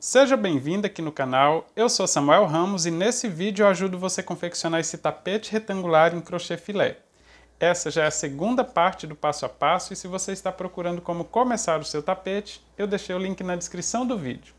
Seja bem-vindo aqui no canal, eu sou Samuel Ramos e nesse vídeo eu ajudo você a confeccionar esse tapete retangular em crochê filé. Essa já é a segunda parte do passo a passo e se você está procurando como começar o seu tapete, eu deixei o link na descrição do vídeo.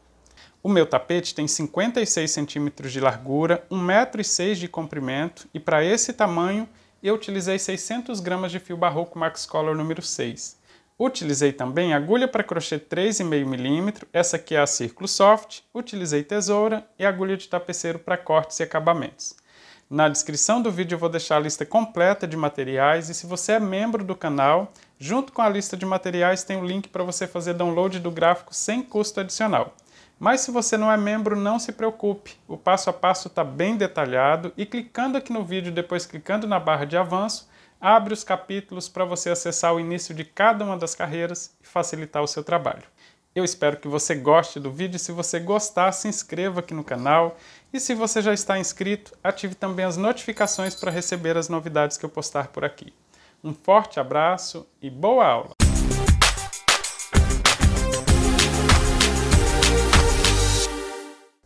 O meu tapete tem 56 cm de largura, 1,6m de comprimento e para esse tamanho eu utilizei 600 gramas de fio barroco Max Color número 6. Utilizei também agulha para crochê 3,5 mm, essa aqui é a Círculo Soft. Utilizei tesoura e agulha de tapeceiro para cortes e acabamentos. Na descrição do vídeo eu vou deixar a lista completa de materiais e se você é membro do canal, junto com a lista de materiais tem o um link para você fazer download do gráfico sem custo adicional. Mas se você não é membro, não se preocupe, o passo a passo está bem detalhado e clicando aqui no vídeo, depois clicando na barra de avanço, abre os capítulos para você acessar o início de cada uma das carreiras e facilitar o seu trabalho. Eu espero que você goste do vídeo. Se você gostar, se inscreva aqui no canal. E se você já está inscrito, ative também as notificações para receber as novidades que eu postar por aqui. Um forte abraço e boa aula!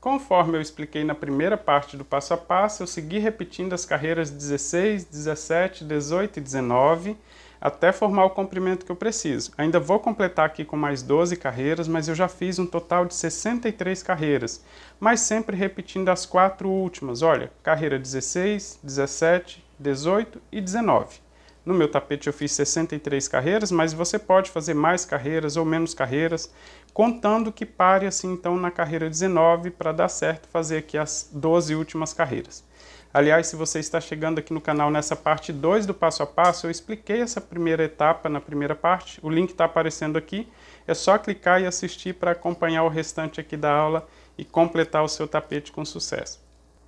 Conforme eu expliquei na primeira parte do passo a passo, eu segui repetindo as carreiras 16, 17, 18 e 19 até formar o comprimento que eu preciso. Ainda vou completar aqui com mais 12 carreiras, mas eu já fiz um total de 63 carreiras, mas sempre repetindo as quatro últimas. Olha, carreira 16, 17, 18 e 19. No meu tapete eu fiz 63 carreiras, mas você pode fazer mais carreiras ou menos carreiras contando que pare assim então na carreira 19 para dar certo fazer aqui as 12 últimas carreiras. Aliás, se você está chegando aqui no canal nessa parte 2 do passo a passo, eu expliquei essa primeira etapa na primeira parte, o link está aparecendo aqui, é só clicar e assistir para acompanhar o restante aqui da aula e completar o seu tapete com sucesso.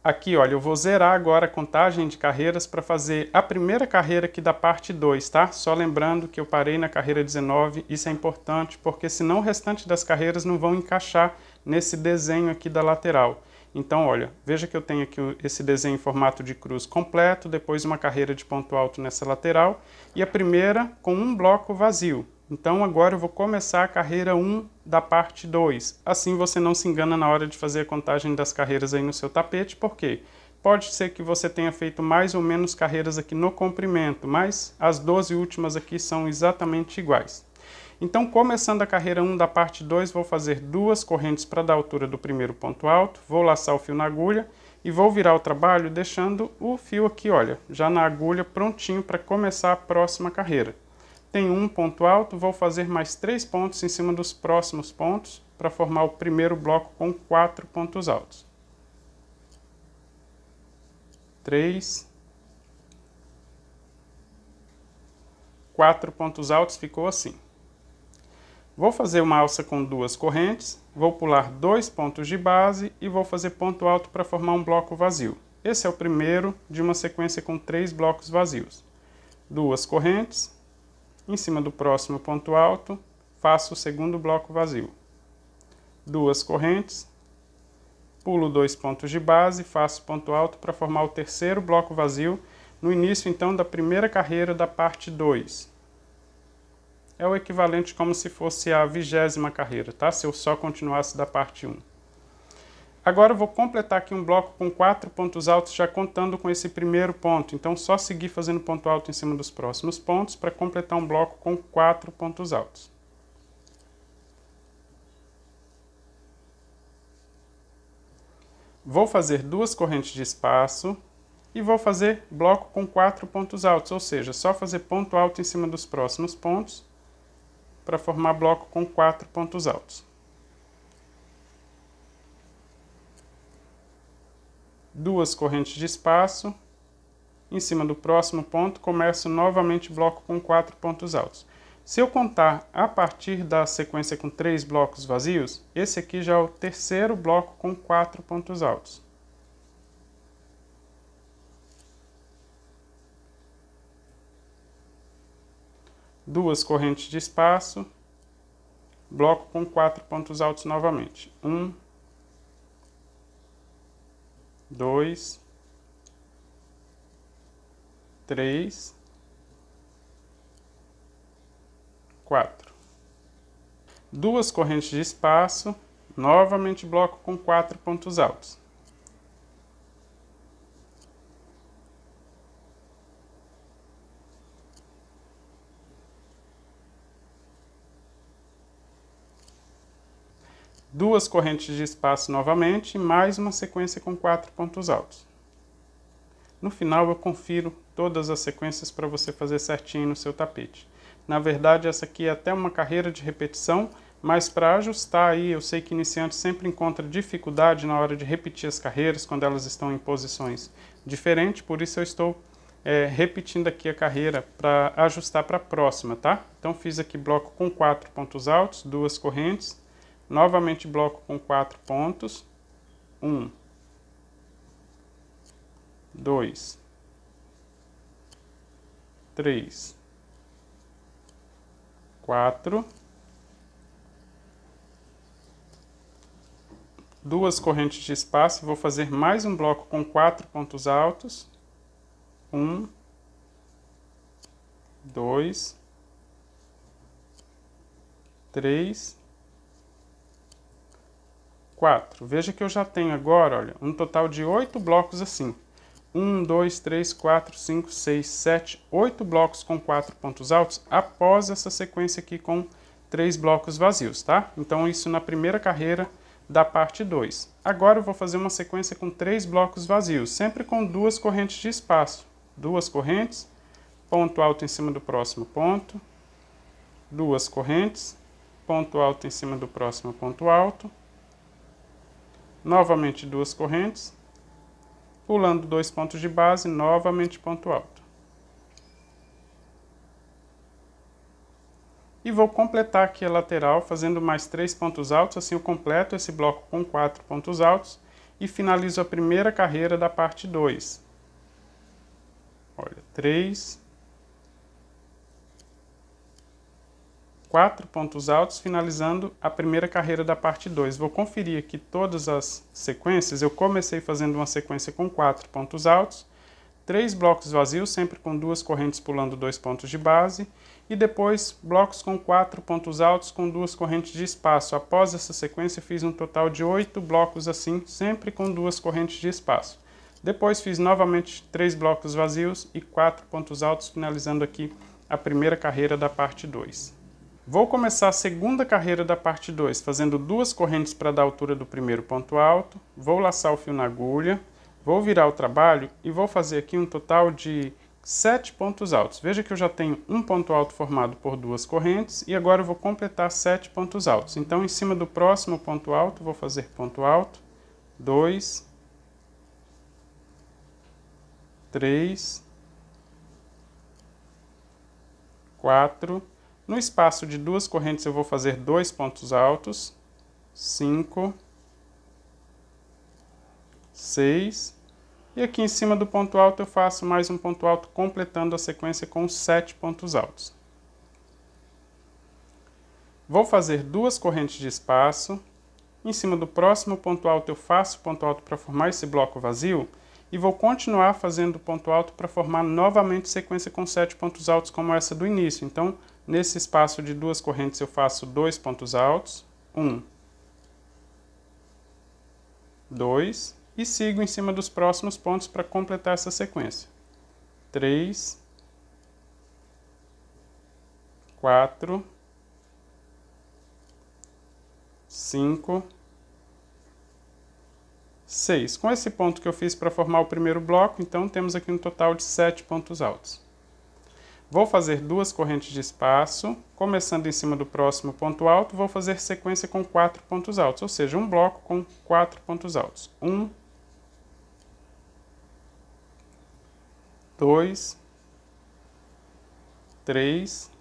Aqui, olha, eu vou zerar agora a contagem de carreiras para fazer a primeira carreira aqui da parte 2, tá? Só lembrando que eu parei na carreira 19, isso é importante, porque senão o restante das carreiras não vão encaixar nesse desenho aqui da lateral. Então, olha, veja que eu tenho aqui esse desenho em formato de cruz completo, depois uma carreira de ponto alto nessa lateral e a primeira com um bloco vazio. Então agora eu vou começar a carreira 1 da parte 2. Assim você não se engana na hora de fazer a contagem das carreiras aí no seu tapete, porque pode ser que você tenha feito mais ou menos carreiras aqui no comprimento, mas as 12 últimas aqui são exatamente iguais. Então, começando a carreira 1 da parte 2, vou fazer duas correntes para dar altura do primeiro ponto alto, vou laçar o fio na agulha e vou virar o trabalho deixando o fio aqui, olha, já na agulha prontinho para começar a próxima carreira tem um ponto alto, vou fazer mais três pontos em cima dos próximos pontos para formar o primeiro bloco com quatro pontos altos. Três. Quatro pontos altos ficou assim. Vou fazer uma alça com duas correntes, vou pular dois pontos de base e vou fazer ponto alto para formar um bloco vazio. Esse é o primeiro de uma sequência com três blocos vazios. Duas correntes, em cima do próximo ponto alto, faço o segundo bloco vazio. Duas correntes, pulo dois pontos de base, faço ponto alto para formar o terceiro bloco vazio, no início então da primeira carreira da parte 2. É o equivalente como se fosse a vigésima carreira, tá? Se eu só continuasse da parte 1. Um. Agora eu vou completar aqui um bloco com quatro pontos altos, já contando com esse primeiro ponto. Então, só seguir fazendo ponto alto em cima dos próximos pontos para completar um bloco com quatro pontos altos. Vou fazer duas correntes de espaço e vou fazer bloco com quatro pontos altos, ou seja, só fazer ponto alto em cima dos próximos pontos para formar bloco com quatro pontos altos. duas correntes de espaço. Em cima do próximo ponto, começo novamente bloco com quatro pontos altos. Se eu contar a partir da sequência com três blocos vazios, esse aqui já é o terceiro bloco com quatro pontos altos. Duas correntes de espaço, bloco com quatro pontos altos novamente. Um, dois, três, quatro. Duas correntes de espaço, novamente bloco com quatro pontos altos. duas correntes de espaço novamente, mais uma sequência com quatro pontos altos. No final eu confiro todas as sequências para você fazer certinho no seu tapete. Na verdade, essa aqui é até uma carreira de repetição, mas para ajustar aí, eu sei que iniciante sempre encontra dificuldade na hora de repetir as carreiras quando elas estão em posições diferentes, por isso eu estou é, repetindo aqui a carreira para ajustar para a próxima, tá? Então fiz aqui bloco com quatro pontos altos, duas correntes, Novamente bloco com quatro pontos. Um, dois, três, quatro. Duas correntes de espaço. Vou fazer mais um bloco com quatro pontos altos. Um, dois, três, 4. Veja que eu já tenho agora, olha, um total de 8 blocos assim. 1, 2, 3, 4, 5, 6, 7, 8 blocos com 4 pontos altos após essa sequência aqui com 3 blocos vazios, tá? Então isso na primeira carreira da parte 2. Agora eu vou fazer uma sequência com 3 blocos vazios, sempre com duas correntes de espaço. Duas correntes, ponto alto em cima do próximo ponto, duas correntes, ponto alto em cima do próximo ponto alto, novamente duas correntes, pulando dois pontos de base, novamente ponto alto. E vou completar aqui a lateral fazendo mais três pontos altos, assim eu completo esse bloco com quatro pontos altos e finalizo a primeira carreira da parte 2. Olha, 3, quatro pontos altos, finalizando a primeira carreira da parte 2. Vou conferir aqui todas as sequências. Eu comecei fazendo uma sequência com quatro pontos altos, três blocos vazios, sempre com duas correntes pulando dois pontos de base, e depois blocos com quatro pontos altos com duas correntes de espaço. Após essa sequência, fiz um total de oito blocos assim, sempre com duas correntes de espaço. Depois fiz novamente três blocos vazios e quatro pontos altos, finalizando aqui a primeira carreira da parte 2. Vou começar a segunda carreira da parte 2, fazendo duas correntes para dar altura do primeiro ponto alto, vou laçar o fio na agulha, vou virar o trabalho e vou fazer aqui um total de sete pontos altos. Veja que eu já tenho um ponto alto formado por duas correntes e agora eu vou completar sete pontos altos. Então, em cima do próximo ponto alto, vou fazer ponto alto, 2, 3, 4, no espaço de duas correntes eu vou fazer dois pontos altos, 5, 6, e aqui em cima do ponto alto eu faço mais um ponto alto, completando a sequência com sete pontos altos. Vou fazer duas correntes de espaço, em cima do próximo ponto alto eu faço ponto alto para formar esse bloco vazio, e vou continuar fazendo ponto alto para formar novamente sequência com sete pontos altos como essa do início. Então, Nesse espaço de duas correntes eu faço dois pontos altos, um, dois, e sigo em cima dos próximos pontos para completar essa sequência. Três, quatro, cinco, seis. Com esse ponto que eu fiz para formar o primeiro bloco, então temos aqui um total de sete pontos altos. Vou fazer duas correntes de espaço, começando em cima do próximo ponto alto, vou fazer sequência com quatro pontos altos, ou seja, um bloco com quatro pontos altos. Um, dois, três,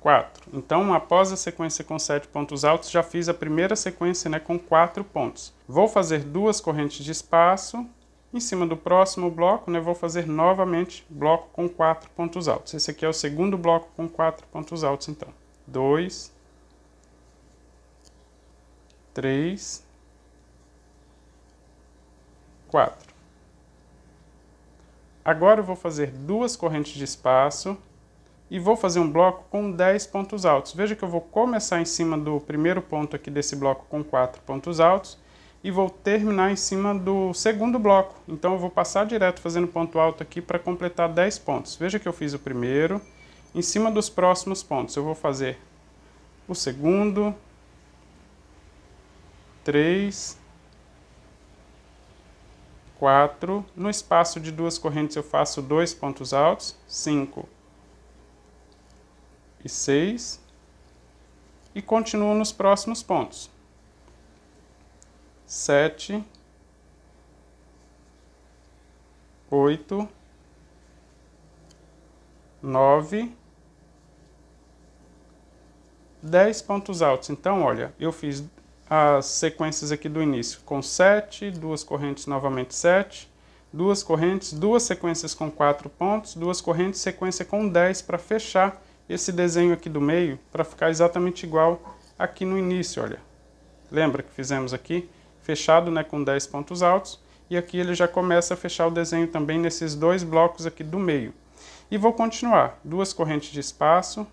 quatro. Então, após a sequência com sete pontos altos, já fiz a primeira sequência né, com quatro pontos. Vou fazer duas correntes de espaço, em cima do próximo bloco, né, vou fazer novamente bloco com quatro pontos altos. Esse aqui é o segundo bloco com quatro pontos altos, então. Dois, três, quatro. Agora eu vou fazer duas correntes de espaço e vou fazer um bloco com 10 pontos altos. Veja que eu vou começar em cima do primeiro ponto aqui desse bloco com 4 pontos altos e vou terminar em cima do segundo bloco. Então eu vou passar direto fazendo ponto alto aqui para completar 10 pontos. Veja que eu fiz o primeiro, em cima dos próximos pontos eu vou fazer o segundo, 3, 4, no espaço de duas correntes eu faço dois pontos altos, 5 e 6, e continuo nos próximos pontos sete, oito, nove, dez pontos altos. Então, olha, eu fiz as sequências aqui do início com sete, duas correntes novamente sete, duas correntes, duas sequências com quatro pontos, duas correntes, sequência com dez para fechar esse desenho aqui do meio para ficar exatamente igual aqui no início, olha. Lembra que fizemos aqui? fechado né, com 10 pontos altos. E aqui ele já começa a fechar o desenho também nesses dois blocos aqui do meio. E vou continuar. Duas correntes de espaço.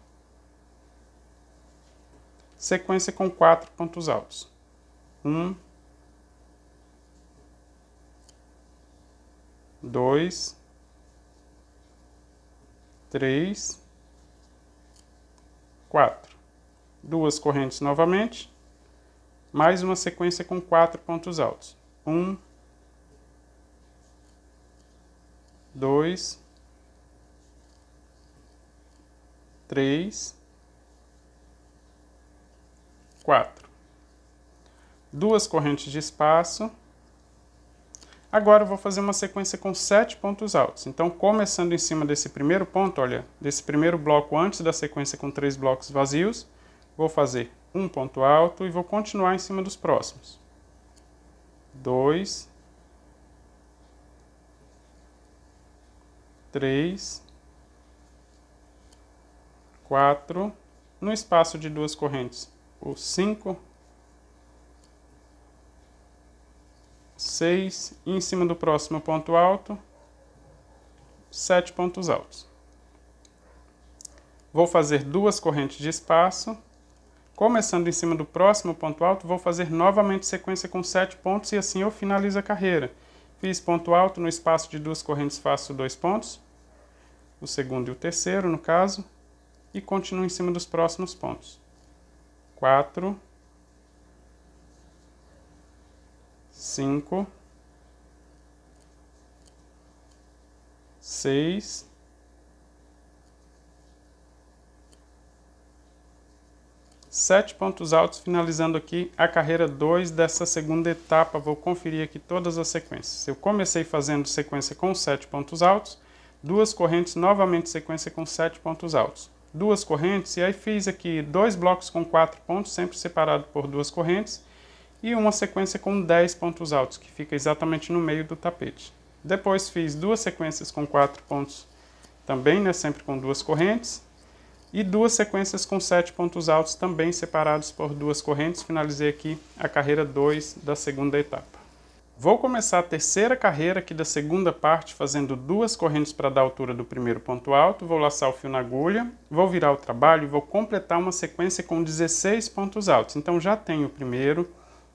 Sequência com quatro pontos altos. Um. Dois. Três. Quatro. Duas correntes novamente mais uma sequência com quatro pontos altos. Um, dois, três, quatro. Duas correntes de espaço. Agora eu vou fazer uma sequência com sete pontos altos. Então, começando em cima desse primeiro ponto, olha, desse primeiro bloco antes da sequência com três blocos vazios, vou fazer um ponto alto e vou continuar em cima dos próximos. Dois, três, quatro, no espaço de duas correntes, o cinco, seis, e em cima do próximo ponto alto, sete pontos altos. Vou fazer duas correntes de espaço Começando em cima do próximo ponto alto, vou fazer novamente sequência com 7 pontos e assim eu finalizo a carreira. Fiz ponto alto, no espaço de duas correntes faço dois pontos, o segundo e o terceiro, no caso, e continuo em cima dos próximos pontos. 4, 5, 6, sete pontos altos, finalizando aqui a carreira 2 dessa segunda etapa. Vou conferir aqui todas as sequências. Eu comecei fazendo sequência com sete pontos altos, duas correntes, novamente sequência com sete pontos altos, duas correntes, e aí fiz aqui dois blocos com quatro pontos, sempre separado por duas correntes, e uma sequência com 10 pontos altos, que fica exatamente no meio do tapete. Depois fiz duas sequências com quatro pontos também, né, sempre com duas correntes, e duas sequências com sete pontos altos, também separados por duas correntes. Finalizei aqui a carreira 2 da segunda etapa. Vou começar a terceira carreira aqui da segunda parte, fazendo duas correntes para dar altura do primeiro ponto alto, vou laçar o fio na agulha, vou virar o trabalho e vou completar uma sequência com 16 pontos altos. Então já tenho o primeiro,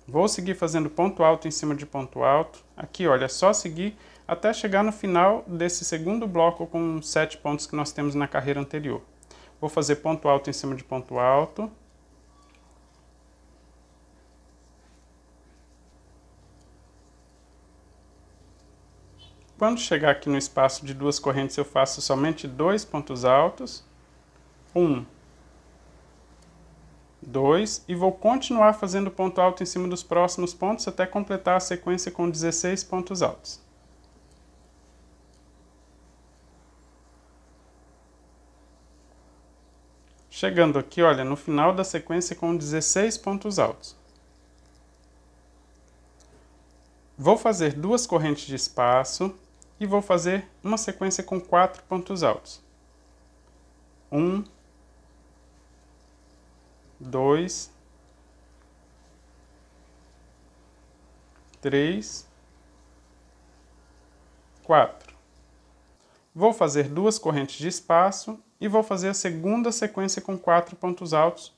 vou seguir fazendo ponto alto em cima de ponto alto. Aqui, olha, é só seguir até chegar no final desse segundo bloco com sete pontos que nós temos na carreira anterior. Vou fazer ponto alto em cima de ponto alto. Quando chegar aqui no espaço de duas correntes, eu faço somente dois pontos altos. Um, dois, e vou continuar fazendo ponto alto em cima dos próximos pontos até completar a sequência com 16 pontos altos. Chegando aqui, olha, no final da sequência com 16 pontos altos. Vou fazer duas correntes de espaço e vou fazer uma sequência com quatro pontos altos. Um, dois, três, quatro. Vou fazer duas correntes de espaço e vou fazer a segunda sequência com quatro pontos altos,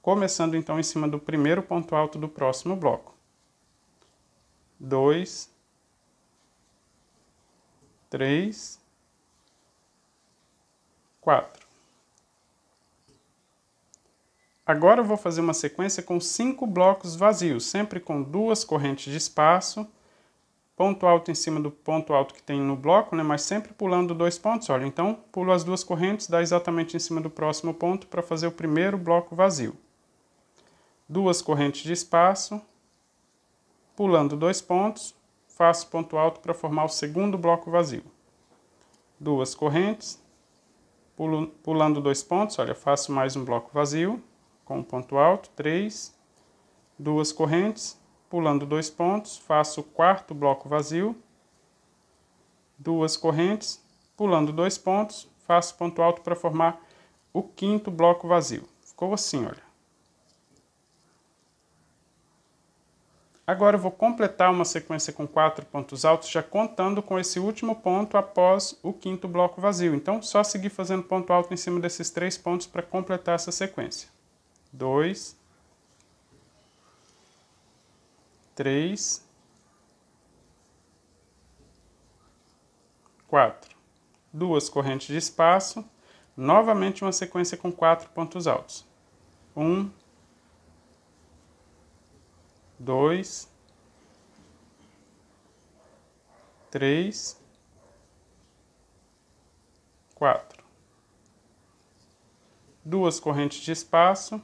começando então em cima do primeiro ponto alto do próximo bloco. Dois, três, quatro. Agora eu vou fazer uma sequência com cinco blocos vazios, sempre com duas correntes de espaço ponto alto em cima do ponto alto que tem no bloco, né, mas sempre pulando dois pontos, olha, então pulo as duas correntes, dá exatamente em cima do próximo ponto para fazer o primeiro bloco vazio. Duas correntes de espaço, pulando dois pontos, faço ponto alto para formar o segundo bloco vazio. Duas correntes, pulo, pulando dois pontos, olha, faço mais um bloco vazio, com um ponto alto, três, duas correntes, pulando dois pontos, faço o quarto bloco vazio, duas correntes, pulando dois pontos, faço ponto alto para formar o quinto bloco vazio. Ficou assim, olha. Agora eu vou completar uma sequência com quatro pontos altos, já contando com esse último ponto após o quinto bloco vazio. Então, só seguir fazendo ponto alto em cima desses três pontos para completar essa sequência. Dois, três, quatro. Duas correntes de espaço, novamente uma sequência com quatro pontos altos. Um, dois, três, quatro. Duas correntes de espaço,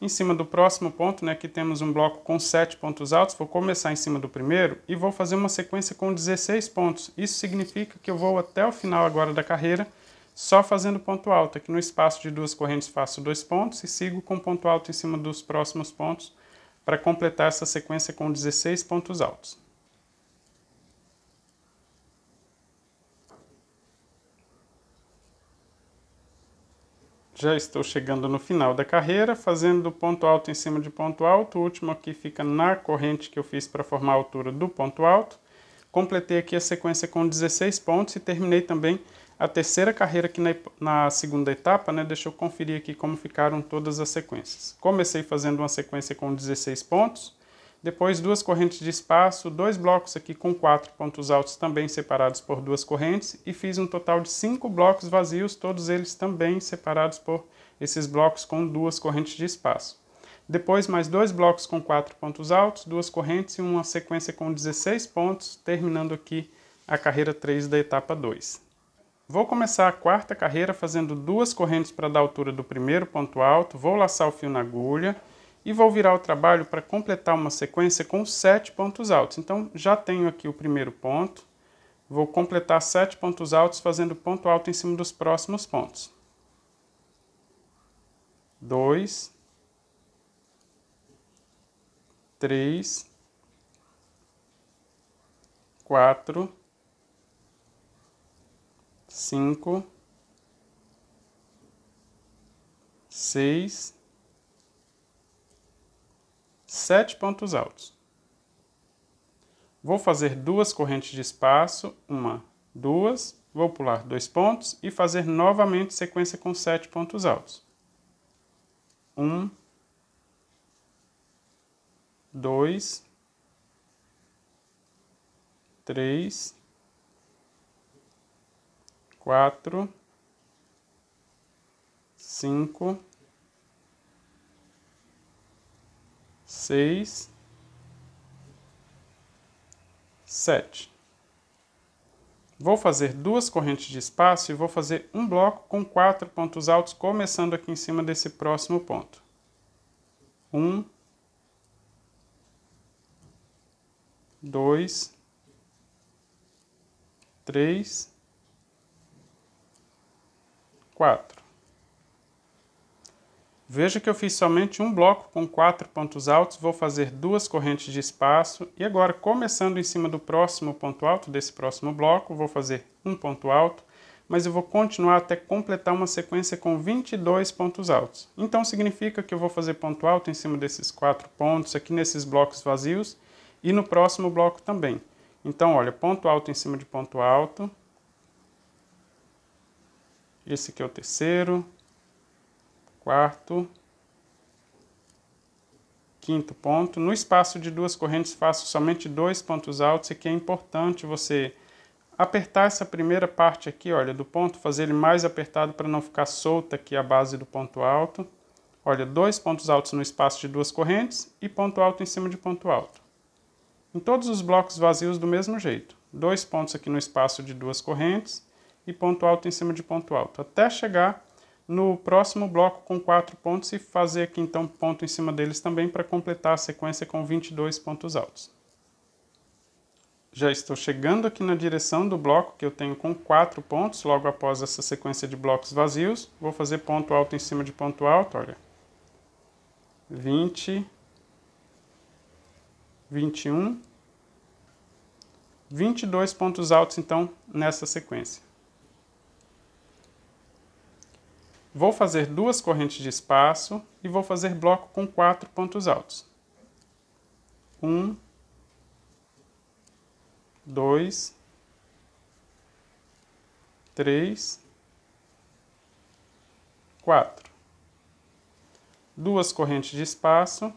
em cima do próximo ponto, né, aqui temos um bloco com 7 pontos altos, vou começar em cima do primeiro e vou fazer uma sequência com 16 pontos. Isso significa que eu vou até o final agora da carreira só fazendo ponto alto. Aqui no espaço de duas correntes faço dois pontos e sigo com ponto alto em cima dos próximos pontos para completar essa sequência com 16 pontos altos. Já estou chegando no final da carreira, fazendo ponto alto em cima de ponto alto. O último aqui fica na corrente que eu fiz para formar a altura do ponto alto. Completei aqui a sequência com 16 pontos e terminei também a terceira carreira aqui na, na segunda etapa. Né? Deixa eu conferir aqui como ficaram todas as sequências. Comecei fazendo uma sequência com 16 pontos depois duas correntes de espaço, dois blocos aqui com quatro pontos altos também separados por duas correntes e fiz um total de cinco blocos vazios, todos eles também separados por esses blocos com duas correntes de espaço. Depois mais dois blocos com quatro pontos altos, duas correntes e uma sequência com 16 pontos, terminando aqui a carreira 3 da etapa 2. Vou começar a quarta carreira fazendo duas correntes para dar altura do primeiro ponto alto, vou laçar o fio na agulha, e vou virar o trabalho para completar uma sequência com sete pontos altos. Então, já tenho aqui o primeiro ponto, vou completar sete pontos altos fazendo ponto alto em cima dos próximos pontos. Dois, três, quatro, cinco, seis sete pontos altos. Vou fazer duas correntes de espaço, uma, duas, vou pular dois pontos e fazer novamente sequência com sete pontos altos. Um, dois, três, quatro, cinco, seis, sete. Vou fazer duas correntes de espaço e vou fazer um bloco com quatro pontos altos, começando aqui em cima desse próximo ponto. Um, dois, três, quatro. Veja que eu fiz somente um bloco com quatro pontos altos, vou fazer duas correntes de espaço e agora começando em cima do próximo ponto alto desse próximo bloco, vou fazer um ponto alto, mas eu vou continuar até completar uma sequência com 22 pontos altos. Então significa que eu vou fazer ponto alto em cima desses quatro pontos aqui nesses blocos vazios e no próximo bloco também. Então olha, ponto alto em cima de ponto alto. Esse aqui é o terceiro, quarto, quinto ponto. No espaço de duas correntes faço somente dois pontos altos, e que é importante você apertar essa primeira parte aqui, olha, do ponto, fazer ele mais apertado para não ficar solta aqui a base do ponto alto. Olha, dois pontos altos no espaço de duas correntes e ponto alto em cima de ponto alto. Em todos os blocos vazios do mesmo jeito. Dois pontos aqui no espaço de duas correntes e ponto alto em cima de ponto alto, até chegar no próximo bloco com 4 pontos e fazer aqui então ponto em cima deles também para completar a sequência com 22 pontos altos. Já estou chegando aqui na direção do bloco que eu tenho com 4 pontos, logo após essa sequência de blocos vazios. Vou fazer ponto alto em cima de ponto alto, olha. 20, 21, 22 pontos altos então nessa sequência. Vou fazer duas correntes de espaço e vou fazer bloco com quatro pontos altos. Um, dois, três, quatro. Duas correntes de espaço.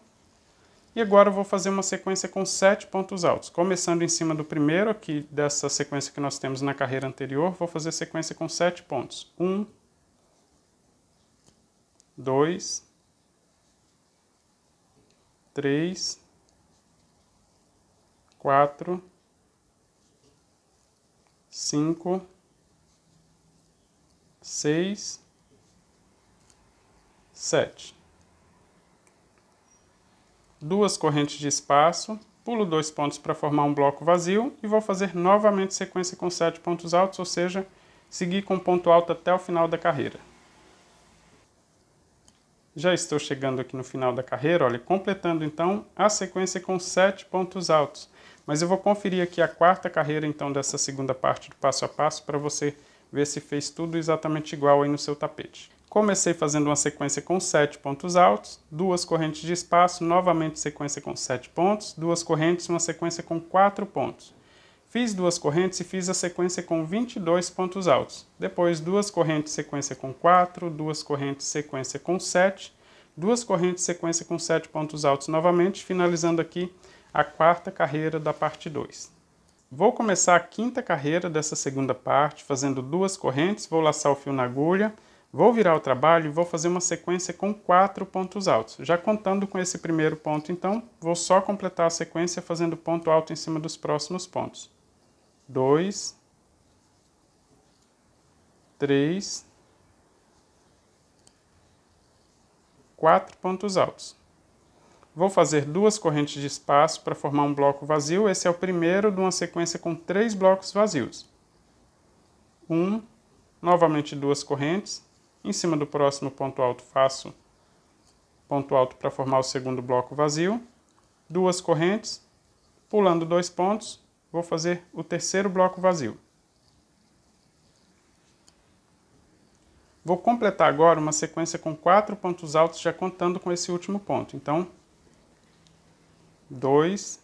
E agora eu vou fazer uma sequência com sete pontos altos. Começando em cima do primeiro, aqui dessa sequência que nós temos na carreira anterior, vou fazer sequência com sete pontos. Um, dois, três, quatro, cinco, seis, sete. Duas correntes de espaço, pulo dois pontos para formar um bloco vazio e vou fazer novamente sequência com sete pontos altos, ou seja, seguir com ponto alto até o final da carreira. Já estou chegando aqui no final da carreira, olha, completando então a sequência com sete pontos altos. Mas eu vou conferir aqui a quarta carreira então dessa segunda parte do passo a passo para você ver se fez tudo exatamente igual aí no seu tapete. Comecei fazendo uma sequência com sete pontos altos, duas correntes de espaço, novamente sequência com sete pontos, duas correntes, uma sequência com quatro pontos. Fiz duas correntes e fiz a sequência com 22 pontos altos. Depois, duas correntes sequência com 4, duas correntes sequência com 7, duas correntes sequência com 7 pontos altos novamente, finalizando aqui a quarta carreira da parte 2. Vou começar a quinta carreira dessa segunda parte, fazendo duas correntes, vou laçar o fio na agulha, vou virar o trabalho e vou fazer uma sequência com quatro pontos altos. Já contando com esse primeiro ponto, então, vou só completar a sequência fazendo ponto alto em cima dos próximos pontos dois, três, quatro pontos altos. Vou fazer duas correntes de espaço para formar um bloco vazio. Esse é o primeiro de uma sequência com três blocos vazios. Um, novamente duas correntes. Em cima do próximo ponto alto faço ponto alto para formar o segundo bloco vazio. Duas correntes, pulando dois pontos, vou fazer o terceiro bloco vazio. Vou completar agora uma sequência com quatro pontos altos, já contando com esse último ponto. Então, dois,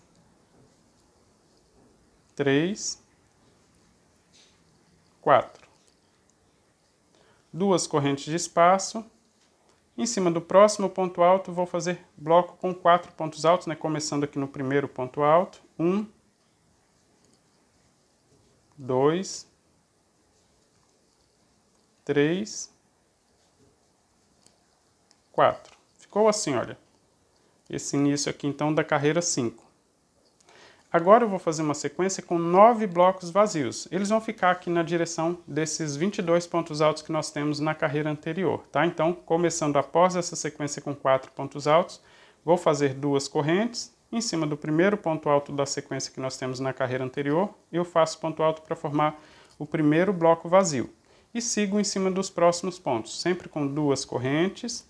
três, quatro. Duas correntes de espaço. Em cima do próximo ponto alto, vou fazer bloco com quatro pontos altos, né? começando aqui no primeiro ponto alto. Um, dois, três, quatro. Ficou assim, olha. Esse início aqui, então, da carreira 5. Agora eu vou fazer uma sequência com nove blocos vazios. Eles vão ficar aqui na direção desses 22 pontos altos que nós temos na carreira anterior, tá? Então, começando após essa sequência com quatro pontos altos, vou fazer duas correntes, em cima do primeiro ponto alto da sequência que nós temos na carreira anterior, eu faço ponto alto para formar o primeiro bloco vazio. E sigo em cima dos próximos pontos, sempre com duas correntes,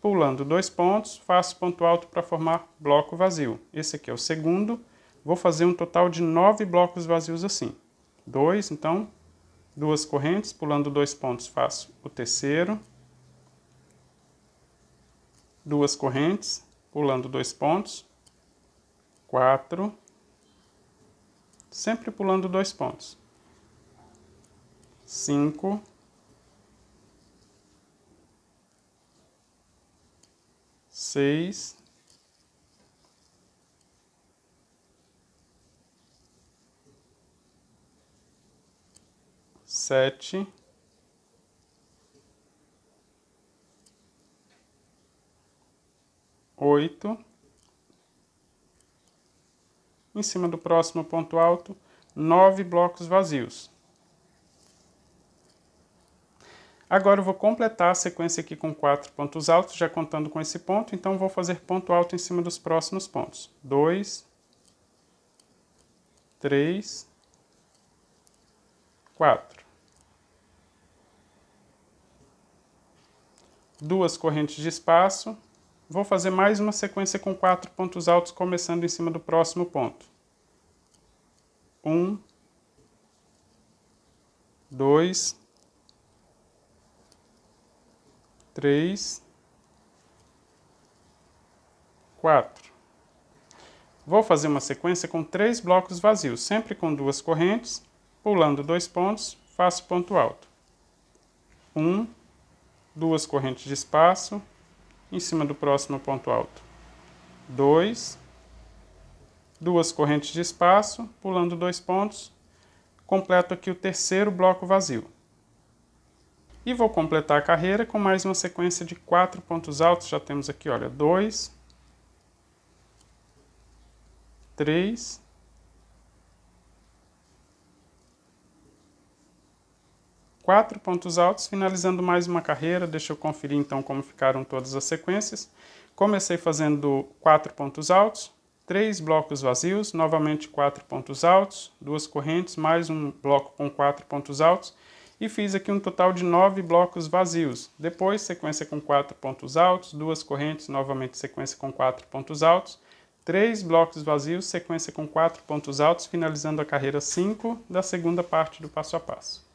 pulando dois pontos, faço ponto alto para formar bloco vazio. Esse aqui é o segundo, vou fazer um total de nove blocos vazios assim. Dois, então, duas correntes, pulando dois pontos, faço o terceiro, duas correntes, pulando dois pontos, quatro, sempre pulando dois pontos, cinco, seis, sete, oito em cima do próximo ponto alto, nove blocos vazios. Agora eu vou completar a sequência aqui com quatro pontos altos, já contando com esse ponto, então vou fazer ponto alto em cima dos próximos pontos. 2, 3, 4. Duas correntes de espaço, Vou fazer mais uma sequência com quatro pontos altos, começando em cima do próximo ponto. Um, dois, três, quatro. Vou fazer uma sequência com três blocos vazios, sempre com duas correntes, pulando dois pontos, faço ponto alto. Um, duas correntes de espaço, em cima do próximo ponto alto. 2, duas correntes de espaço, pulando dois pontos, completo aqui o terceiro bloco vazio. E vou completar a carreira com mais uma sequência de quatro pontos altos. Já temos aqui, olha, 2, 3, quatro pontos altos, finalizando mais uma carreira. Deixa eu conferir então como ficaram todas as sequências. Comecei fazendo quatro pontos altos, três blocos vazios, novamente quatro pontos altos, duas correntes, mais um bloco com quatro pontos altos e fiz aqui um total de nove blocos vazios. Depois, sequência com quatro pontos altos, duas correntes, novamente sequência com quatro pontos altos, três blocos vazios, sequência com quatro pontos altos, finalizando a carreira 5 da segunda parte do passo a passo.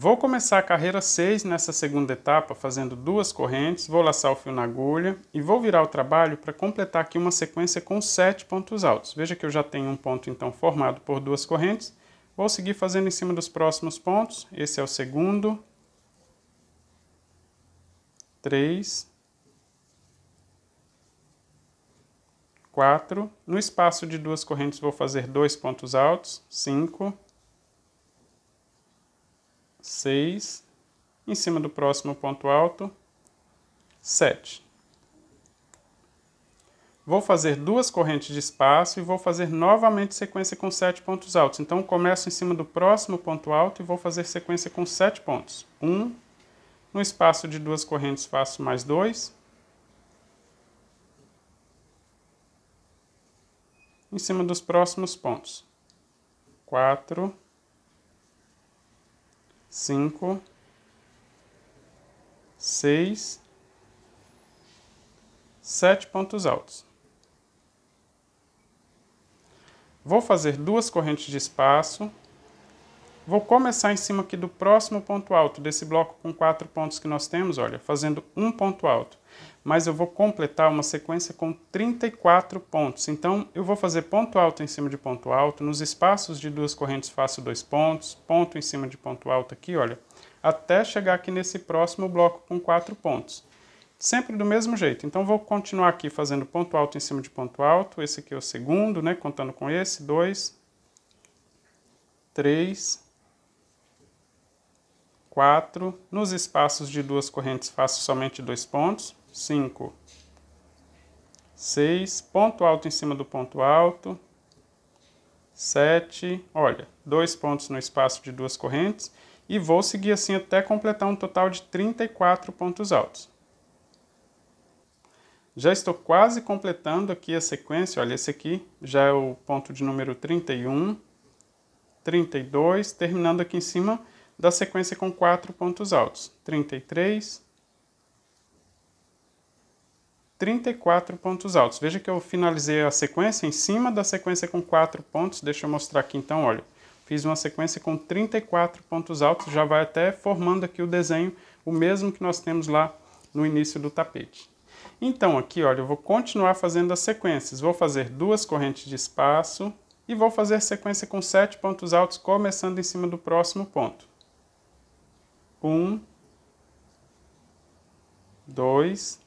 Vou começar a carreira 6 nessa segunda etapa fazendo duas correntes, vou laçar o fio na agulha e vou virar o trabalho para completar aqui uma sequência com sete pontos altos. Veja que eu já tenho um ponto então formado por duas correntes. Vou seguir fazendo em cima dos próximos pontos. Esse é o segundo. três, quatro. No espaço de duas correntes vou fazer dois pontos altos. cinco. 6, em cima do próximo ponto alto, 7. Vou fazer duas correntes de espaço e vou fazer novamente sequência com 7 pontos altos. Então, começo em cima do próximo ponto alto e vou fazer sequência com 7 pontos. 1, um, no espaço de duas correntes faço mais 2. Em cima dos próximos pontos. 4, cinco, seis, sete pontos altos. Vou fazer duas correntes de espaço. Vou começar em cima aqui do próximo ponto alto desse bloco com quatro pontos que nós temos, olha, fazendo um ponto alto mas eu vou completar uma sequência com 34 pontos. Então, eu vou fazer ponto alto em cima de ponto alto, nos espaços de duas correntes faço dois pontos, ponto em cima de ponto alto aqui, olha, até chegar aqui nesse próximo bloco com quatro pontos. Sempre do mesmo jeito. Então, vou continuar aqui fazendo ponto alto em cima de ponto alto, esse aqui é o segundo, né, contando com esse, dois, três, 4. Nos espaços de duas correntes faço somente dois pontos. 5, 6, ponto alto em cima do ponto alto, 7, olha, dois pontos no espaço de duas correntes, e vou seguir assim até completar um total de 34 pontos altos. Já estou quase completando aqui a sequência, olha, esse aqui já é o ponto de número 31, 32, terminando aqui em cima da sequência com 4 pontos altos, 33, 34 pontos altos. Veja que eu finalizei a sequência em cima da sequência com 4 pontos. Deixa eu mostrar aqui então, olha. Fiz uma sequência com 34 pontos altos, já vai até formando aqui o desenho, o mesmo que nós temos lá no início do tapete. Então aqui, olha, eu vou continuar fazendo as sequências. Vou fazer duas correntes de espaço e vou fazer sequência com 7 pontos altos, começando em cima do próximo ponto. 1, 2,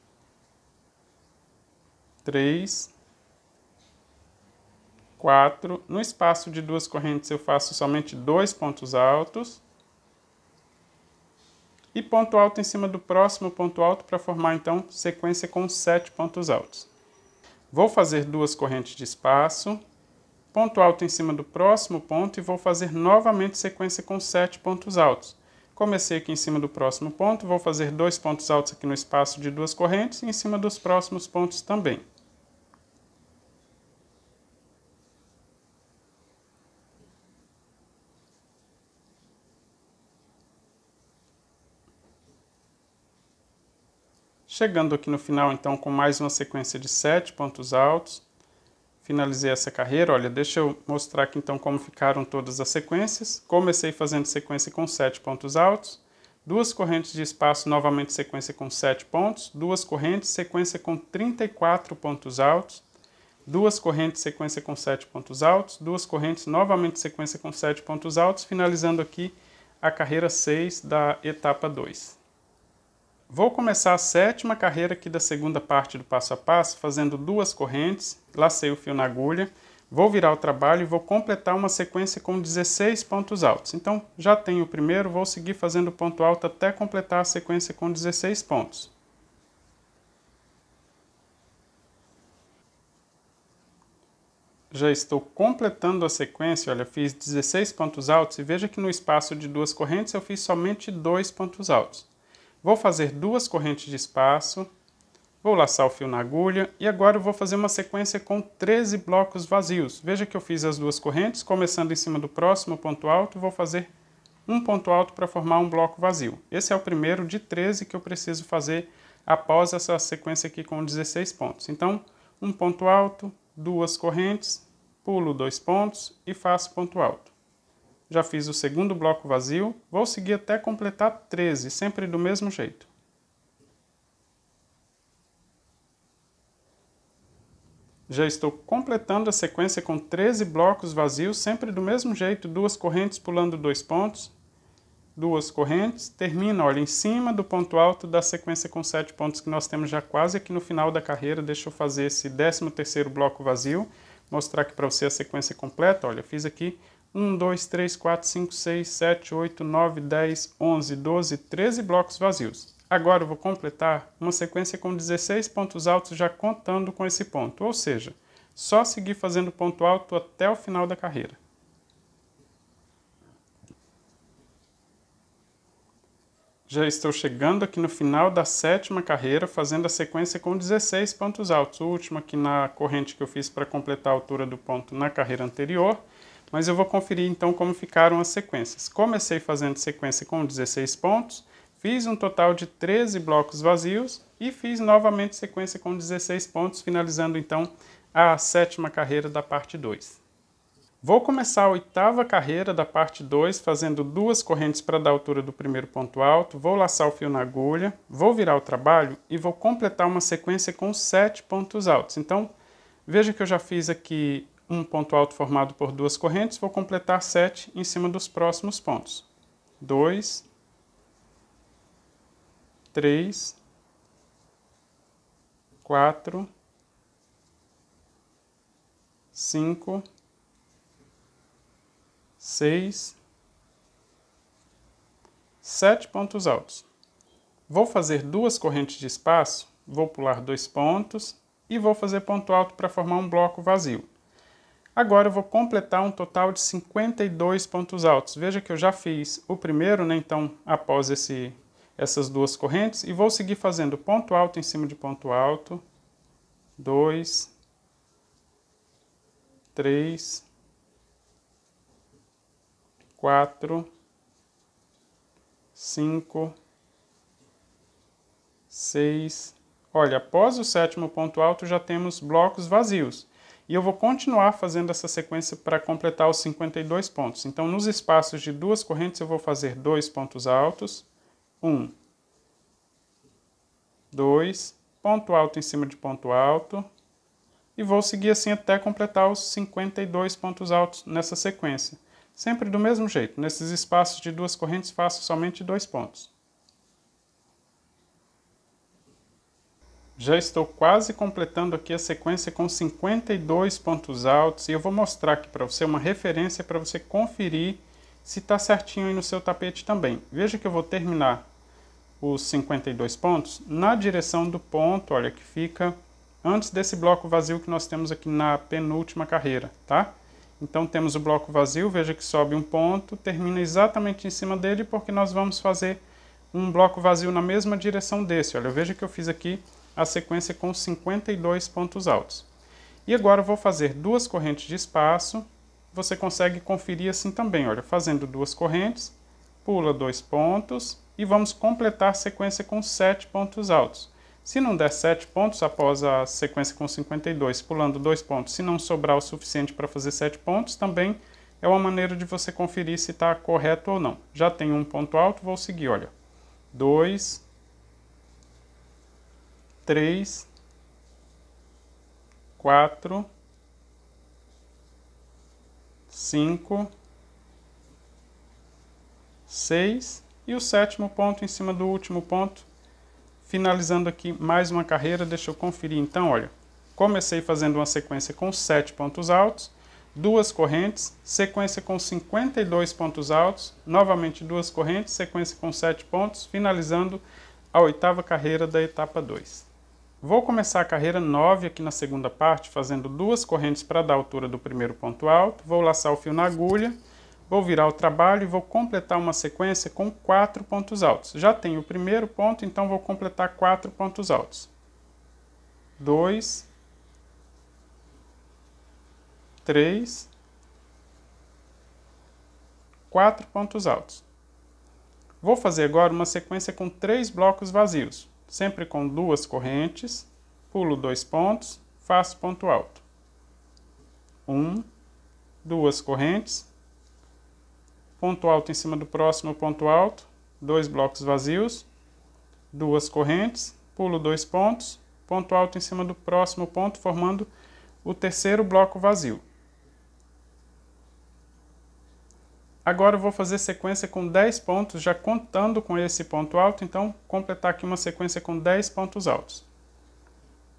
3, 4. No espaço de duas correntes eu faço somente dois pontos altos. E ponto alto em cima do próximo ponto alto para formar então sequência com sete pontos altos. Vou fazer duas correntes de espaço, ponto alto em cima do próximo ponto e vou fazer novamente sequência com sete pontos altos. Comecei aqui em cima do próximo ponto, vou fazer dois pontos altos aqui no espaço de duas correntes e em cima dos próximos pontos também. Chegando aqui no final, então, com mais uma sequência de sete pontos altos. Finalizei essa carreira. Olha, deixa eu mostrar aqui, então, como ficaram todas as sequências. Comecei fazendo sequência com sete pontos altos. Duas correntes de espaço, novamente sequência com sete pontos. Duas correntes, sequência com 34 pontos altos duas correntes sequência com sete pontos altos, duas correntes novamente sequência com sete pontos altos, finalizando aqui a carreira 6 da etapa 2. Vou começar a sétima carreira aqui da segunda parte do passo a passo, fazendo duas correntes, lacei o fio na agulha, vou virar o trabalho e vou completar uma sequência com 16 pontos altos. Então, já tenho o primeiro, vou seguir fazendo ponto alto até completar a sequência com 16 pontos. já estou completando a sequência, olha, fiz 16 pontos altos e veja que no espaço de duas correntes eu fiz somente dois pontos altos. Vou fazer duas correntes de espaço, vou laçar o fio na agulha e agora vou fazer uma sequência com 13 blocos vazios. Veja que eu fiz as duas correntes, começando em cima do próximo ponto alto, vou fazer um ponto alto para formar um bloco vazio. Esse é o primeiro de 13 que eu preciso fazer após essa sequência aqui com 16 pontos. Então, um ponto alto, duas correntes, pulo dois pontos e faço ponto alto já fiz o segundo bloco vazio, vou seguir até completar 13, sempre do mesmo jeito. Já estou completando a sequência com 13 blocos vazios, sempre do mesmo jeito, duas correntes pulando dois pontos, duas correntes, termina, olha, em cima do ponto alto da sequência com sete pontos que nós temos já quase aqui no final da carreira. Deixa eu fazer esse 13º bloco vazio, mostrar aqui para você a sequência completa. Olha, fiz aqui 1, 2, 3, 4, 5, 6, 7, 8, 9, 10, 11, 12, 13 blocos vazios. Agora eu vou completar uma sequência com 16 pontos altos já contando com esse ponto, ou seja, só seguir fazendo ponto alto até o final da carreira. Já estou chegando aqui no final da sétima carreira, fazendo a sequência com 16 pontos altos. O último aqui na corrente que eu fiz para completar a altura do ponto na carreira anterior mas eu vou conferir então como ficaram as sequências. Comecei fazendo sequência com 16 pontos, fiz um total de 13 blocos vazios e fiz novamente sequência com 16 pontos, finalizando então a sétima carreira da parte 2. Vou começar a oitava carreira da parte 2 fazendo duas correntes para dar altura do primeiro ponto alto, vou laçar o fio na agulha, vou virar o trabalho e vou completar uma sequência com sete pontos altos. Então, veja que eu já fiz aqui um ponto alto formado por duas correntes, vou completar 7 em cima dos próximos pontos. 2, 3, 4, 5, 6, 7 pontos altos. Vou fazer duas correntes de espaço, vou pular dois pontos e vou fazer ponto alto para formar um bloco vazio. Agora eu vou completar um total de 52 pontos altos. Veja que eu já fiz o primeiro, né? Então, após esse, essas duas correntes, e vou seguir fazendo ponto alto em cima de ponto alto. 2, 3, 4, 5, 6. Olha, após o sétimo ponto alto já temos blocos vazios e eu vou continuar fazendo essa sequência para completar os 52 pontos. Então, nos espaços de duas correntes, eu vou fazer dois pontos altos, um, dois, ponto alto em cima de ponto alto, e vou seguir assim até completar os 52 pontos altos nessa sequência. Sempre do mesmo jeito, nesses espaços de duas correntes faço somente dois pontos. Já estou quase completando aqui a sequência com 52 pontos altos e eu vou mostrar aqui para você uma referência para você conferir se está certinho aí no seu tapete também. Veja que eu vou terminar os 52 pontos na direção do ponto, olha, que fica antes desse bloco vazio que nós temos aqui na penúltima carreira, tá? Então temos o bloco vazio, veja que sobe um ponto, termina exatamente em cima dele, porque nós vamos fazer um bloco vazio na mesma direção desse. Olha, veja que eu fiz aqui a sequência com 52 pontos altos. E agora eu vou fazer duas correntes de espaço. Você consegue conferir assim também, olha, fazendo duas correntes, pula dois pontos e vamos completar a sequência com 7 pontos altos. Se não der 7 pontos após a sequência com 52, pulando dois pontos, se não sobrar o suficiente para fazer 7 pontos, também é uma maneira de você conferir se está correto ou não. Já tem um ponto alto, vou seguir, olha. 2, três, quatro, cinco, seis e o sétimo ponto em cima do último ponto. Finalizando aqui mais uma carreira, deixa eu conferir então, olha. Comecei fazendo uma sequência com sete pontos altos, duas correntes, sequência com 52 pontos altos, novamente duas correntes, sequência com sete pontos, finalizando a oitava carreira da etapa 2. Vou começar a carreira 9 aqui na segunda parte, fazendo duas correntes para dar altura do primeiro ponto alto, vou laçar o fio na agulha, vou virar o trabalho e vou completar uma sequência com quatro pontos altos. Já tenho o primeiro ponto, então vou completar quatro pontos altos. Dois, três, quatro pontos altos. Vou fazer agora uma sequência com três blocos vazios sempre com duas correntes, pulo dois pontos, faço ponto alto. Um, duas correntes, ponto alto em cima do próximo ponto alto, dois blocos vazios, duas correntes, pulo dois pontos, ponto alto em cima do próximo ponto, formando o terceiro bloco vazio. Agora eu vou fazer sequência com 10 pontos, já contando com esse ponto alto, então completar aqui uma sequência com 10 pontos altos.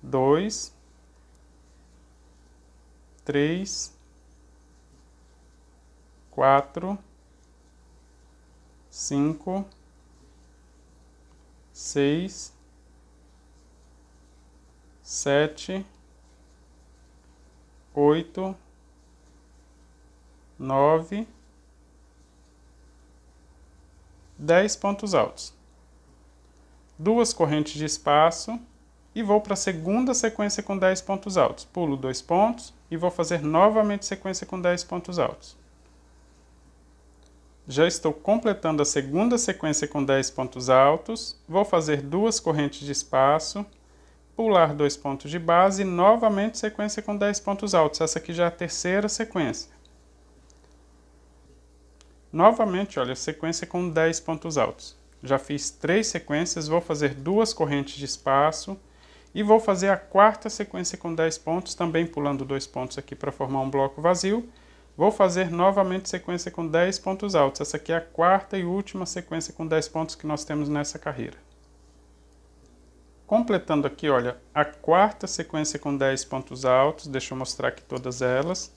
2, 3, 4, 5, 6, 7, 8, 9, 10 pontos altos. Duas correntes de espaço e vou para a segunda sequência com 10 pontos altos. Pulo dois pontos e vou fazer novamente sequência com 10 pontos altos. Já estou completando a segunda sequência com 10 pontos altos. Vou fazer duas correntes de espaço, pular dois pontos de base e novamente sequência com 10 pontos altos. Essa aqui já é a terceira sequência. Novamente, olha, sequência com 10 pontos altos. Já fiz três sequências, vou fazer duas correntes de espaço e vou fazer a quarta sequência com 10 pontos, também pulando dois pontos aqui para formar um bloco vazio. Vou fazer novamente sequência com 10 pontos altos. Essa aqui é a quarta e última sequência com 10 pontos que nós temos nessa carreira. Completando aqui, olha, a quarta sequência com 10 pontos altos, deixa eu mostrar aqui todas elas.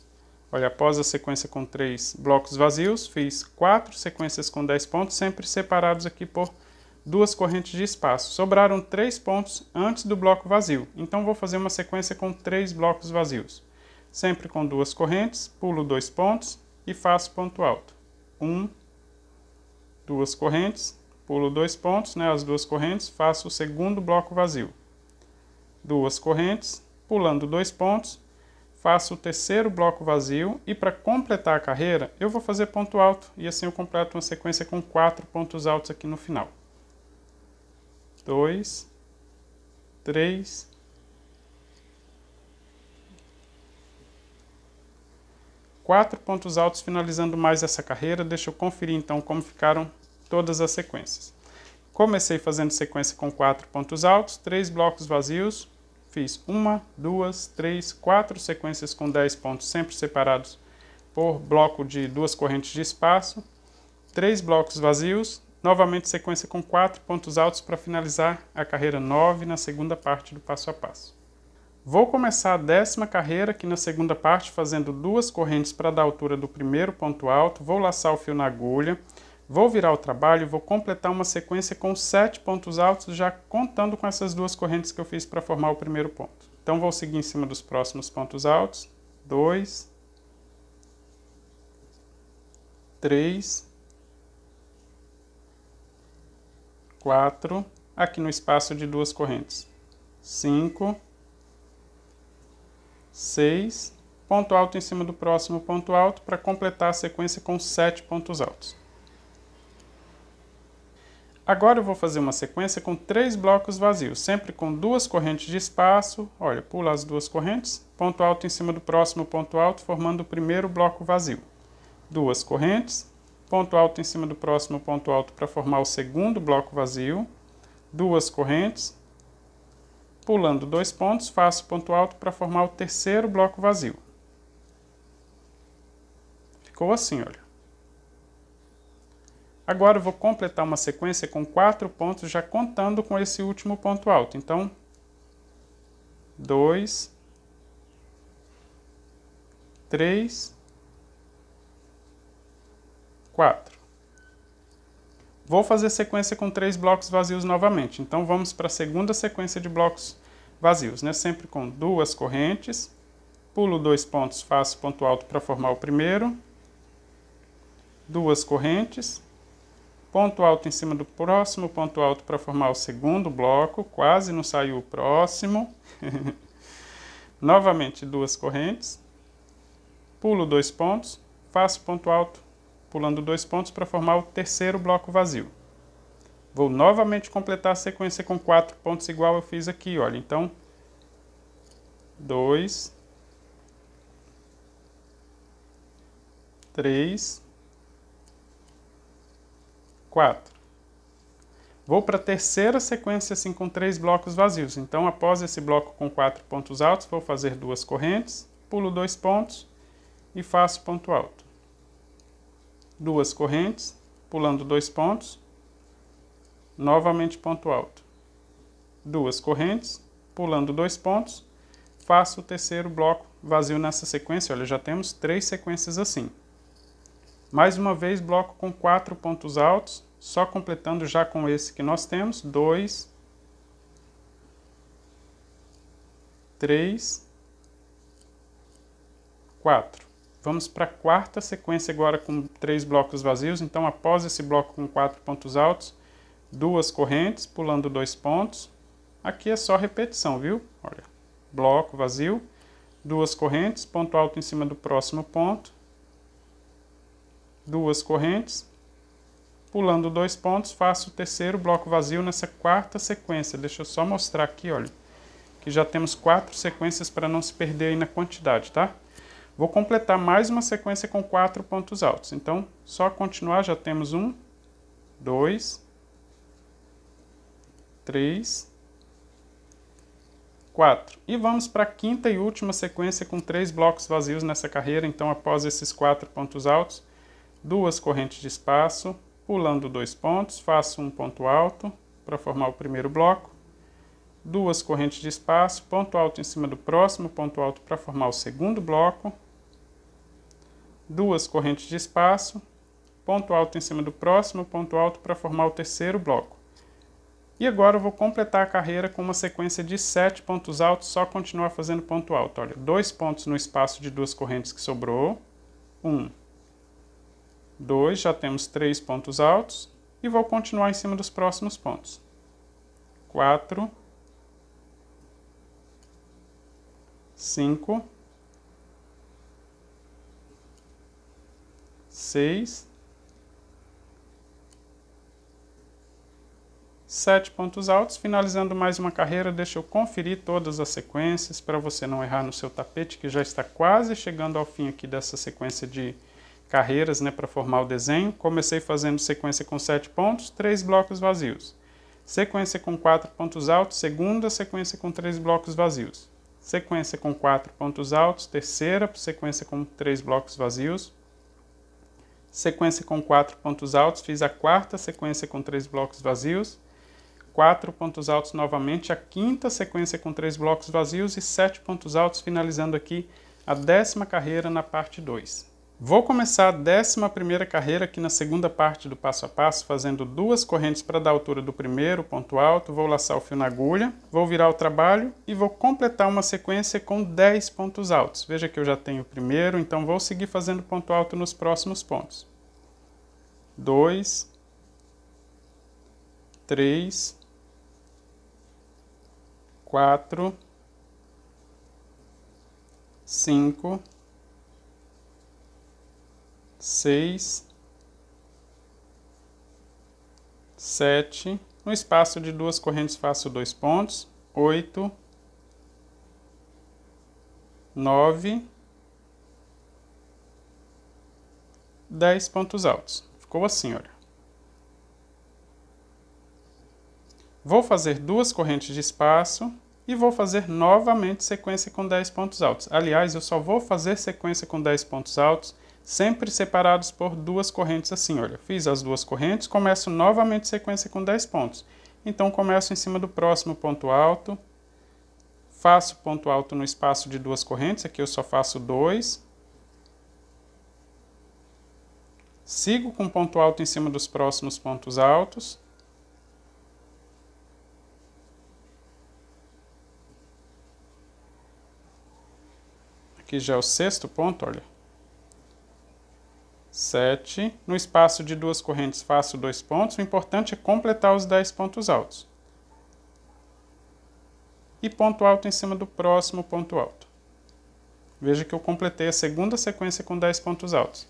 Olha, após a sequência com três blocos vazios, fiz quatro sequências com 10 pontos, sempre separados aqui por duas correntes de espaço. Sobraram três pontos antes do bloco vazio, então vou fazer uma sequência com três blocos vazios. Sempre com duas correntes, pulo dois pontos e faço ponto alto. Um, duas correntes, pulo dois pontos, né, as duas correntes, faço o segundo bloco vazio. Duas correntes, pulando dois pontos, faço o terceiro bloco vazio e para completar a carreira eu vou fazer ponto alto e assim eu completo uma sequência com quatro pontos altos aqui no final. Dois, três, quatro pontos altos finalizando mais essa carreira. Deixa eu conferir então como ficaram todas as sequências. Comecei fazendo sequência com quatro pontos altos, três blocos vazios, fiz uma, duas, três, quatro sequências com 10 pontos sempre separados por bloco de duas correntes de espaço, três blocos vazios, novamente sequência com quatro pontos altos para finalizar a carreira 9 na segunda parte do passo a passo. Vou começar a décima carreira aqui na segunda parte fazendo duas correntes para dar altura do primeiro ponto alto, vou laçar o fio na agulha, Vou virar o trabalho e vou completar uma sequência com sete pontos altos, já contando com essas duas correntes que eu fiz para formar o primeiro ponto. Então vou seguir em cima dos próximos pontos altos. Dois. Três. Quatro. Aqui no espaço de duas correntes. Cinco. Seis. Ponto alto em cima do próximo ponto alto para completar a sequência com sete pontos altos. Agora eu vou fazer uma sequência com três blocos vazios, sempre com duas correntes de espaço. Olha, pula as duas correntes, ponto alto em cima do próximo ponto alto, formando o primeiro bloco vazio. Duas correntes, ponto alto em cima do próximo ponto alto para formar o segundo bloco vazio. Duas correntes, pulando dois pontos, faço ponto alto para formar o terceiro bloco vazio. Ficou assim, olha. Agora eu vou completar uma sequência com quatro pontos, já contando com esse último ponto alto. Então, dois, três, quatro. Vou fazer sequência com três blocos vazios novamente. Então, vamos para a segunda sequência de blocos vazios, né? Sempre com duas correntes, pulo dois pontos, faço ponto alto para formar o primeiro, duas correntes, ponto alto em cima do próximo ponto alto para formar o segundo bloco, quase não saiu o próximo. Novamente duas correntes, pulo dois pontos, faço ponto alto, pulando dois pontos para formar o terceiro bloco vazio. Vou novamente completar a sequência com quatro pontos igual eu fiz aqui, olha. Então, dois, três, 4. Vou para a terceira sequência assim com três blocos vazios. Então, após esse bloco com quatro pontos altos, vou fazer duas correntes, pulo dois pontos e faço ponto alto. Duas correntes, pulando dois pontos, novamente ponto alto. Duas correntes, pulando dois pontos, faço o terceiro bloco vazio nessa sequência. Olha, já temos três sequências assim. Mais uma vez, bloco com quatro pontos altos, só completando já com esse que nós temos, 2, 3, 4. Vamos para a quarta sequência agora com três blocos vazios. Então, após esse bloco com quatro pontos altos, duas correntes, pulando dois pontos. Aqui é só repetição, viu? Olha, bloco vazio, duas correntes, ponto alto em cima do próximo ponto, duas correntes, Pulando dois pontos, faço o terceiro bloco vazio nessa quarta sequência. Deixa eu só mostrar aqui, olha, que já temos quatro sequências para não se perder aí na quantidade, tá? Vou completar mais uma sequência com quatro pontos altos. Então, só continuar, já temos um, dois, três, quatro. E vamos para a quinta e última sequência com três blocos vazios nessa carreira. Então, após esses quatro pontos altos, duas correntes de espaço, Pulando dois pontos, faço um ponto alto para formar o primeiro bloco, duas correntes de espaço, ponto alto em cima do próximo, ponto alto para formar o segundo bloco, duas correntes de espaço, ponto alto em cima do próximo, ponto alto para formar o terceiro bloco. E agora eu vou completar a carreira com uma sequência de sete pontos altos, só continuar fazendo ponto alto. Olha, dois pontos no espaço de duas correntes que sobrou, um, 2, já temos 3 pontos altos e vou continuar em cima dos próximos pontos. 4, 5, 6, 7 pontos altos. Finalizando mais uma carreira, deixa eu conferir todas as sequências para você não errar no seu tapete, que já está quase chegando ao fim aqui dessa sequência de carreiras né, para formar o desenho. Comecei fazendo sequência com sete pontos, três blocos vazios. Sequência com quatro pontos altos, segunda sequência com três blocos vazios. Sequência com quatro pontos altos, terceira sequência com três blocos vazios. Sequência com quatro pontos altos, fiz a quarta sequência com três blocos vazios. Quatro pontos altos novamente, a quinta sequência com três blocos vazios e sete pontos altos, finalizando aqui a décima carreira na parte 2. Vou começar a 11 carreira aqui na segunda parte do passo a passo, fazendo duas correntes para dar altura do primeiro, ponto alto, vou laçar o fio na agulha, vou virar o trabalho e vou completar uma sequência com 10 pontos altos. Veja que eu já tenho o primeiro, então vou seguir fazendo ponto alto nos próximos pontos. 2, 3, 4, 5, 6, 7. No espaço de duas correntes faço dois pontos, 8, 9, 10 pontos altos. Ficou assim, olha. Vou fazer duas correntes de espaço e vou fazer novamente sequência com 10 pontos altos. Aliás, eu só vou fazer sequência com 10 pontos altos sempre separados por duas correntes assim, olha. Fiz as duas correntes, começo novamente sequência com 10 pontos. Então começo em cima do próximo ponto alto, faço ponto alto no espaço de duas correntes, aqui eu só faço dois. Sigo com ponto alto em cima dos próximos pontos altos. Aqui já é o sexto ponto, olha. 7. No espaço de duas correntes faço dois pontos. O importante é completar os 10 pontos altos. E ponto alto em cima do próximo ponto alto. Veja que eu completei a segunda sequência com 10 pontos altos.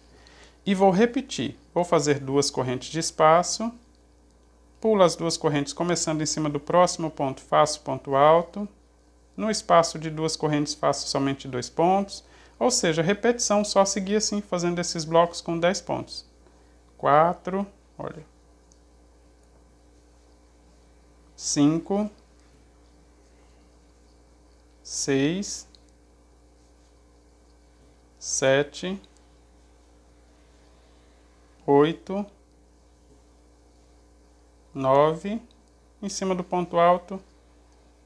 E vou repetir. Vou fazer duas correntes de espaço. Pulo as duas correntes começando em cima do próximo ponto, faço ponto alto. No espaço de duas correntes faço somente dois pontos ou seja, repetição, só seguir assim, fazendo esses blocos com 10 pontos. 4, olha. 5, 6, 7, 8, 9, em cima do ponto alto,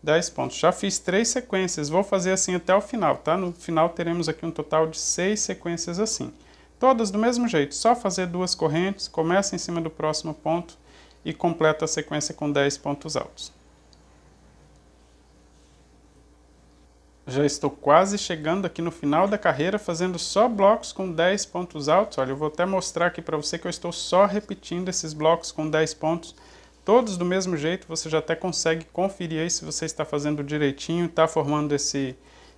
10 pontos. Já fiz três sequências, vou fazer assim até o final, tá? No final teremos aqui um total de seis sequências assim. Todas do mesmo jeito, só fazer duas correntes, começa em cima do próximo ponto e completa a sequência com 10 pontos altos. Já estou quase chegando aqui no final da carreira, fazendo só blocos com 10 pontos altos. Olha, eu vou até mostrar aqui para você que eu estou só repetindo esses blocos com 10 pontos altos Todos do mesmo jeito, você já até consegue conferir aí se você está fazendo direitinho, está formando esse,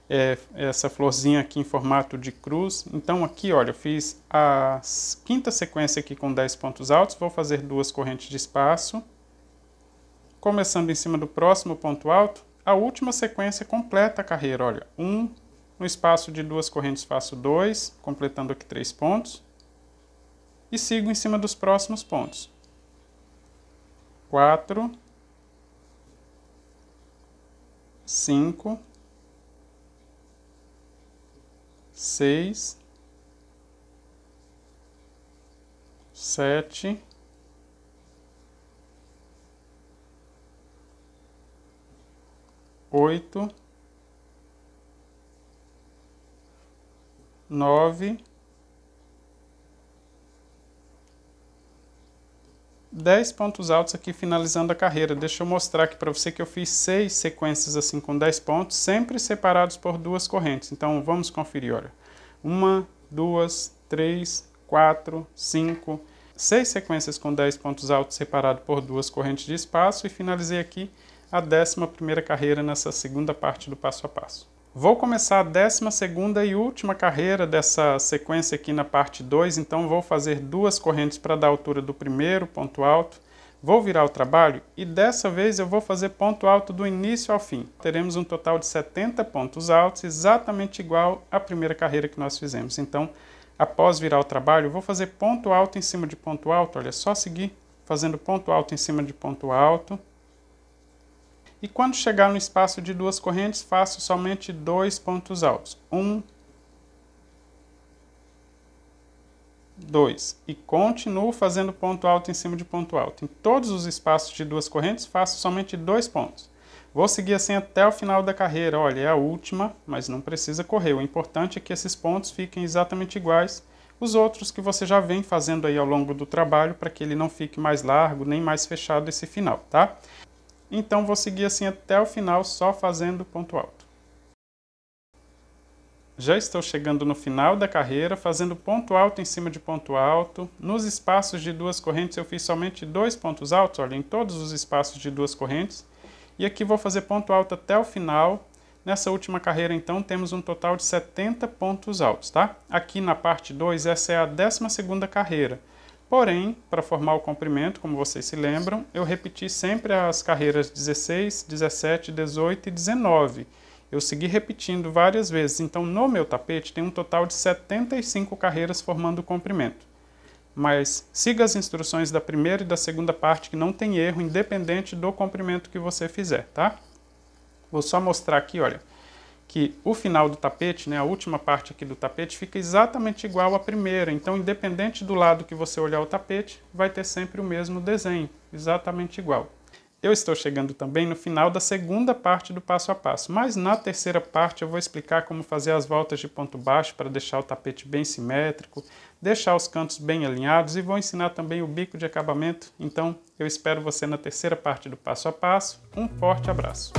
é, essa florzinha aqui em formato de cruz. Então aqui, olha, eu fiz a quinta sequência aqui com 10 pontos altos, vou fazer duas correntes de espaço. Começando em cima do próximo ponto alto, a última sequência completa a carreira, olha, um, no espaço de duas correntes faço dois, completando aqui três pontos, e sigo em cima dos próximos pontos quatro, cinco, seis, sete, oito, nove. 10 pontos altos aqui finalizando a carreira. Deixa eu mostrar aqui para você que eu fiz 6 sequências assim com 10 pontos, sempre separados por duas correntes. Então vamos conferir, olha. Uma, duas, três, quatro, cinco, seis sequências com 10 pontos altos separados por duas correntes de espaço e finalizei aqui a 11 primeira carreira nessa segunda parte do passo a passo. Vou começar a 12 e última carreira dessa sequência aqui na parte 2, então vou fazer duas correntes para dar altura do primeiro ponto alto, vou virar o trabalho e dessa vez eu vou fazer ponto alto do início ao fim. Teremos um total de 70 pontos altos, exatamente igual à primeira carreira que nós fizemos. Então, após virar o trabalho, vou fazer ponto alto em cima de ponto alto, olha, é só seguir fazendo ponto alto em cima de ponto alto, e quando chegar no espaço de duas correntes, faço somente dois pontos altos. Um, dois. E continuo fazendo ponto alto em cima de ponto alto. Em todos os espaços de duas correntes, faço somente dois pontos. Vou seguir assim até o final da carreira. Olha, é a última, mas não precisa correr. O importante é que esses pontos fiquem exatamente iguais os outros que você já vem fazendo aí ao longo do trabalho para que ele não fique mais largo nem mais fechado esse final, tá? Então vou seguir assim até o final, só fazendo ponto alto. Já estou chegando no final da carreira, fazendo ponto alto em cima de ponto alto. Nos espaços de duas correntes eu fiz somente dois pontos altos, olha, em todos os espaços de duas correntes. E aqui vou fazer ponto alto até o final. Nessa última carreira, então, temos um total de 70 pontos altos, tá? Aqui na parte 2, essa é a 12ª carreira. Porém, para formar o comprimento, como vocês se lembram, eu repeti sempre as carreiras 16, 17, 18 e 19. Eu segui repetindo várias vezes, então no meu tapete tem um total de 75 carreiras formando o comprimento. Mas siga as instruções da primeira e da segunda parte que não tem erro, independente do comprimento que você fizer, tá? Vou só mostrar aqui, olha que o final do tapete, né, a última parte aqui do tapete, fica exatamente igual à primeira. Então, independente do lado que você olhar o tapete, vai ter sempre o mesmo desenho, exatamente igual. Eu estou chegando também no final da segunda parte do passo a passo, mas na terceira parte eu vou explicar como fazer as voltas de ponto baixo para deixar o tapete bem simétrico, deixar os cantos bem alinhados e vou ensinar também o bico de acabamento. Então, eu espero você na terceira parte do passo a passo. Um forte abraço!